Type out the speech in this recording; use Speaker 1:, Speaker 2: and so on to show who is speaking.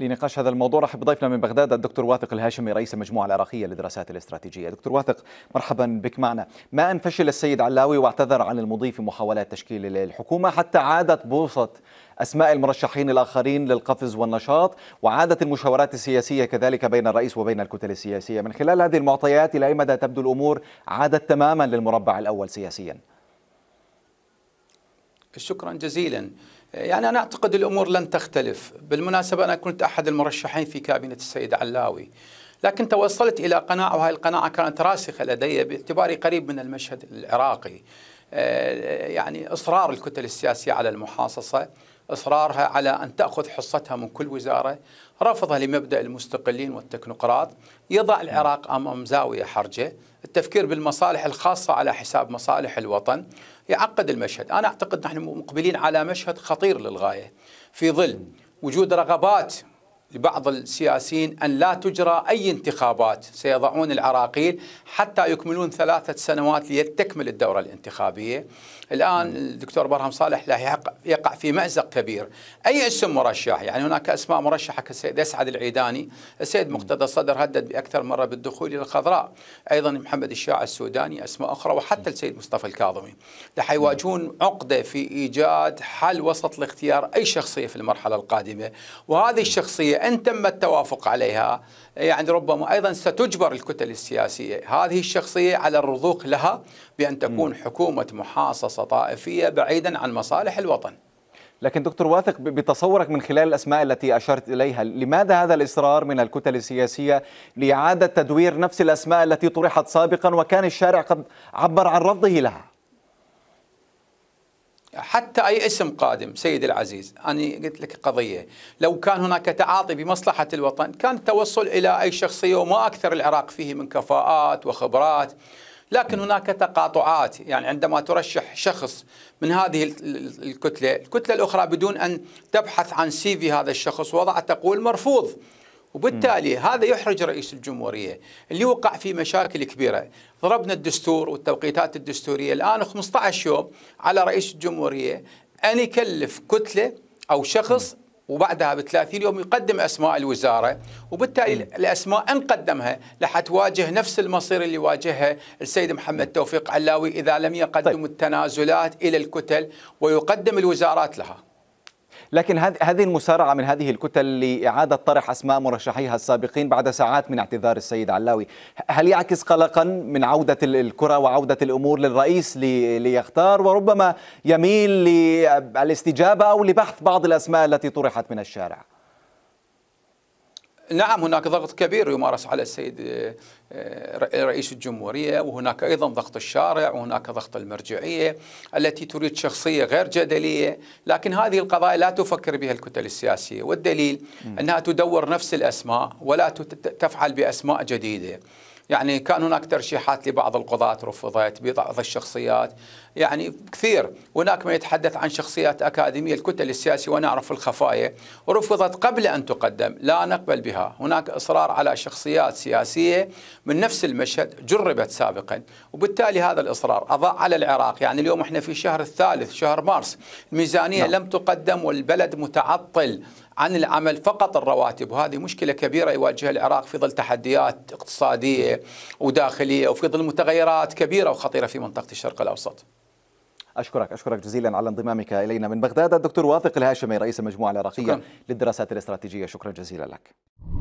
Speaker 1: لنقاش هذا الموضوع رحب بضيفنا من بغداد الدكتور واثق الهاشمي رئيس المجموعة العراقية للدراسات الاستراتيجية دكتور واثق مرحبا بك معنا ما أن فشل السيد علاوي واعتذر عن المضي في محاولات تشكيل الحكومة حتى عادت بوصة أسماء المرشحين الآخرين للقفز والنشاط وعادت المشاورات السياسية كذلك بين الرئيس وبين الكتل السياسية من خلال هذه المعطيات إلى أي مدى تبدو الأمور عادت تماما للمربع الأول سياسيا
Speaker 2: شكرا جزيلا يعني أنا أعتقد الأمور لن تختلف بالمناسبة أنا كنت أحد المرشحين في كابينة السيد علاوي لكن توصلت إلى قناعة وهذه القناعة كانت راسخة لدي باعتباري قريب من المشهد العراقي آه، يعني إصرار الكتل السياسية على المحاصصة إصرارها على أن تأخذ حصتها من كل وزارة رفضها لمبدأ المستقلين والتكنوقراط يضع نعم. العراق أمام زاوية حرجة التفكير بالمصالح الخاصة على حساب مصالح الوطن يعقد المشهد أنا أعتقد نحن مقبلين على مشهد خطير للغاية في ظل وجود رغبات لبعض السياسيين أن لا تجرى أي انتخابات سيضعون العراقيل حتى يكملون ثلاثة سنوات لتكمل الدورة الانتخابية الآن الدكتور برهم صالح لا يقع في مأزق كبير أي اسم مرشح يعني هناك أسماء مرشحة كالسيد أسعد العيداني السيد مقتدى الصدر هدد بأكثر مرة بالدخول إلى الخضراء أيضا محمد الشاع السوداني أسماء أخرى وحتى السيد مصطفى الكاظمي راح يواجهون عقدة في إيجاد حل وسط لاختيار أي شخصية في المرحلة القادمة وهذه الشخصية ان تم التوافق عليها يعني ربما ايضا ستجبر الكتل السياسيه هذه الشخصيه على الرضوخ لها بان تكون حكومه محاصصه طائفيه بعيدا عن مصالح الوطن.
Speaker 1: لكن دكتور واثق بتصورك من خلال الاسماء التي اشرت اليها، لماذا هذا الاصرار من الكتل السياسيه لاعاده تدوير نفس الاسماء التي طرحت سابقا وكان الشارع قد عبر عن رفضه لها؟
Speaker 2: حتى أي اسم قادم سيد العزيز أنا قلت لك قضية لو كان هناك تعاطي بمصلحة الوطن كان التوصل إلى أي شخصية وما أكثر العراق فيه من كفاءات وخبرات لكن هناك تقاطعات يعني عندما ترشح شخص من هذه الكتلة الكتلة الأخرى بدون أن تبحث عن سي في هذا الشخص وضع تقول مرفوض وبالتالي هذا يحرج رئيس الجمهورية اللي وقع في مشاكل كبيرة ضربنا الدستور والتوقيتات الدستورية الآن 15 يوم على رئيس الجمهورية أن يكلف كتلة أو شخص وبعدها ب 30 يوم يقدم اسماء الوزاره وبالتالي م. الاسماء ان قدمها راح تواجه نفس المصير اللي واجهها السيد محمد توفيق علاوي اذا لم يقدم طيب. التنازلات الى الكتل ويقدم الوزارات لها
Speaker 1: لكن هذه المسارعة من هذه الكتل لإعادة طرح أسماء مرشحيها السابقين بعد ساعات من اعتذار السيد علاوي هل يعكس قلقا من عودة الكرة وعودة الأمور للرئيس ليختار وربما يميل للاستجابة أو لبحث بعض الأسماء التي طرحت من الشارع؟
Speaker 2: نعم هناك ضغط كبير يمارس على السيد آه، آه، رئيس الجمهورية وهناك أيضا ضغط الشارع وهناك ضغط المرجعية التي تريد شخصية غير جدلية لكن هذه القضايا لا تفكر بها الكتل السياسية والدليل أنها تدور نفس الأسماء ولا تفعل بأسماء جديدة يعني كان هناك ترشيحات لبعض القضاة رفضت بعض الشخصيات يعني كثير هناك ما يتحدث عن شخصيات أكاديمية الكتل السياسي ونعرف الخفايا رفضت قبل أن تقدم لا نقبل بها هناك إصرار على شخصيات سياسية من نفس المشهد جربت سابقا وبالتالي هذا الإصرار أضاء على العراق يعني اليوم احنا في شهر الثالث شهر مارس الميزانية لا. نعم. لم تقدم والبلد متعطل عن العمل فقط الرواتب وهذه مشكله كبيره يواجهها العراق في ظل تحديات اقتصاديه وداخليه وفي ظل متغيرات كبيره وخطيره في منطقه الشرق الاوسط.
Speaker 1: اشكرك اشكرك جزيلا على انضمامك الينا من بغداد الدكتور واثق الهاشمي رئيس المجموعه العراقيه شكرا. للدراسات الاستراتيجيه
Speaker 2: شكرا جزيلا لك.